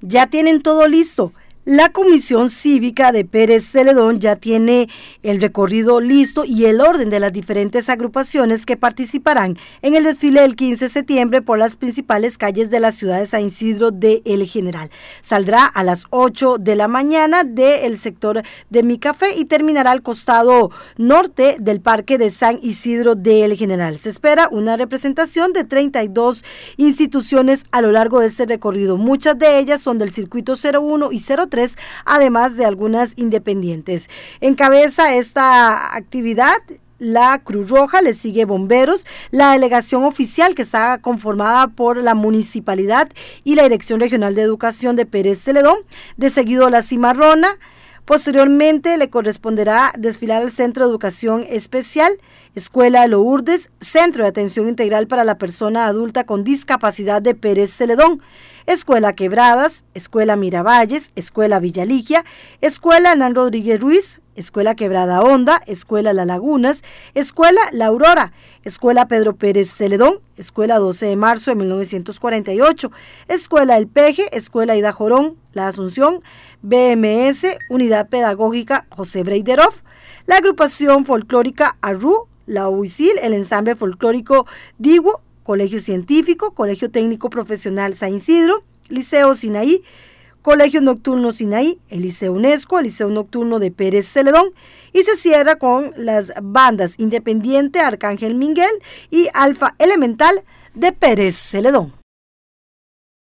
ya tienen todo listo. La Comisión Cívica de Pérez Celedón ya tiene el recorrido listo y el orden de las diferentes agrupaciones que participarán en el desfile del 15 de septiembre por las principales calles de la ciudad de San Isidro de El General. Saldrá a las 8 de la mañana del sector de Mi Café y terminará al costado norte del Parque de San Isidro de El General. Se espera una representación de 32 instituciones a lo largo de este recorrido. Muchas de ellas son del circuito 01 y 03 además de algunas independientes. Encabeza esta actividad la Cruz Roja, le sigue Bomberos, la delegación oficial que está conformada por la Municipalidad y la Dirección Regional de Educación de Pérez Celedón, de seguido la Cimarrona, Posteriormente le corresponderá desfilar al Centro de Educación Especial, Escuela Lourdes, Centro de Atención Integral para la Persona Adulta con Discapacidad de Pérez Celedón, Escuela Quebradas, Escuela Miravalles, Escuela Villaligia, Escuela Hernán Rodríguez Ruiz, Escuela Quebrada Honda, Escuela La Lagunas, Escuela La Aurora, Escuela Pedro Pérez Celedón, Escuela 12 de marzo de 1948, Escuela El Peje, Escuela Ida Jorón, la Asunción, BMS, Unidad Pedagógica José Breiderov, la agrupación folclórica ARU, la UICIL, el ensamble folclórico DIGUO, Colegio Científico, Colegio Técnico Profesional San Isidro, Liceo Sinaí, Colegio Nocturno Sinaí, el Liceo UNESCO, el Liceo Nocturno de Pérez Celedón y se cierra con las bandas Independiente Arcángel Miguel y Alfa Elemental de Pérez Celedón.